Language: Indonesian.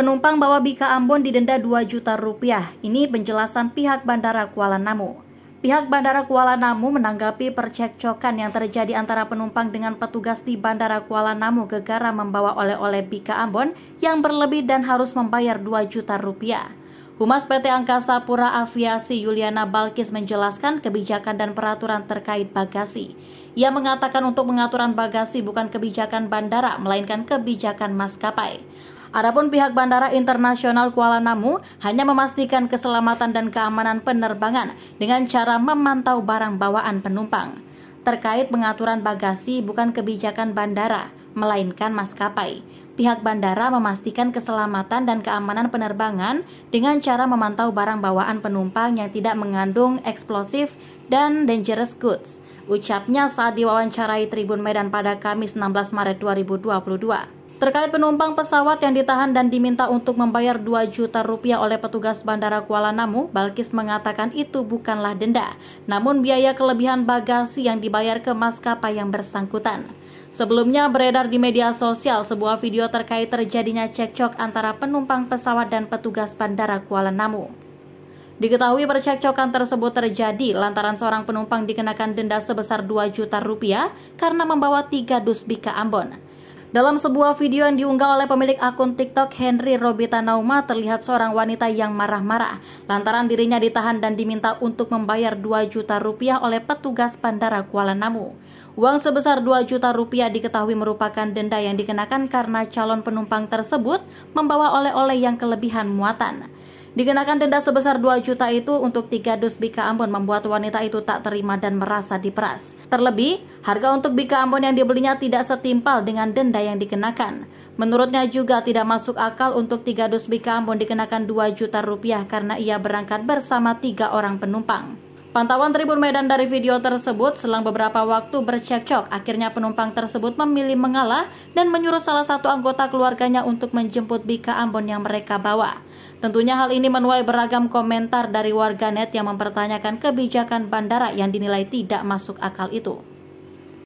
Penumpang bawa Bika Ambon didenda 2 juta rupiah. Ini penjelasan pihak Bandara Kuala Namu. Pihak Bandara Kuala Namu menanggapi percekcokan yang terjadi antara penumpang dengan petugas di Bandara Kuala Namu gegara membawa oleh-oleh Bika Ambon yang berlebih dan harus membayar 2 juta rupiah. Humas PT Angkasa Pura Aviasi Yuliana Balkis menjelaskan kebijakan dan peraturan terkait bagasi. Ia mengatakan untuk pengaturan bagasi bukan kebijakan bandara, melainkan kebijakan maskapai. Adapun pihak Bandara Internasional Kuala Namu hanya memastikan keselamatan dan keamanan penerbangan dengan cara memantau barang bawaan penumpang. Terkait pengaturan bagasi bukan kebijakan bandara, melainkan maskapai. Pihak bandara memastikan keselamatan dan keamanan penerbangan dengan cara memantau barang bawaan penumpang yang tidak mengandung eksplosif dan dangerous goods, ucapnya saat diwawancarai Tribun Medan pada Kamis 16 Maret 2022. Terkait penumpang pesawat yang ditahan dan diminta untuk membayar 2 juta rupiah oleh petugas Bandara Kuala Namu, Balkis mengatakan itu bukanlah denda, namun biaya kelebihan bagasi yang dibayar ke maskapai yang bersangkutan. Sebelumnya beredar di media sosial sebuah video terkait terjadinya cekcok antara penumpang pesawat dan petugas Bandara Kuala Namu. Diketahui percekcokan tersebut terjadi lantaran seorang penumpang dikenakan denda sebesar 2 juta rupiah karena membawa tiga dus bika Ambon. Dalam sebuah video yang diunggah oleh pemilik akun TikTok Henry Robita Nauma terlihat seorang wanita yang marah-marah lantaran dirinya ditahan dan diminta untuk membayar 2 juta rupiah oleh petugas Bandara Kuala Namu. Uang sebesar 2 juta rupiah diketahui merupakan denda yang dikenakan karena calon penumpang tersebut membawa oleh-oleh yang kelebihan muatan. Dikenakan denda sebesar 2 juta itu untuk tiga dus bika Ambon membuat wanita itu tak terima dan merasa diperas. Terlebih, harga untuk bika Ambon yang dibelinya tidak setimpal dengan denda yang dikenakan. Menurutnya juga tidak masuk akal untuk tiga dus bika Ambon dikenakan 2 juta rupiah karena ia berangkat bersama tiga orang penumpang. Pantauan Tribun Medan dari video tersebut selang beberapa waktu bercekcok, akhirnya penumpang tersebut memilih mengalah dan menyuruh salah satu anggota keluarganya untuk menjemput Bika Ambon yang mereka bawa. Tentunya hal ini menuai beragam komentar dari warganet yang mempertanyakan kebijakan bandara yang dinilai tidak masuk akal itu.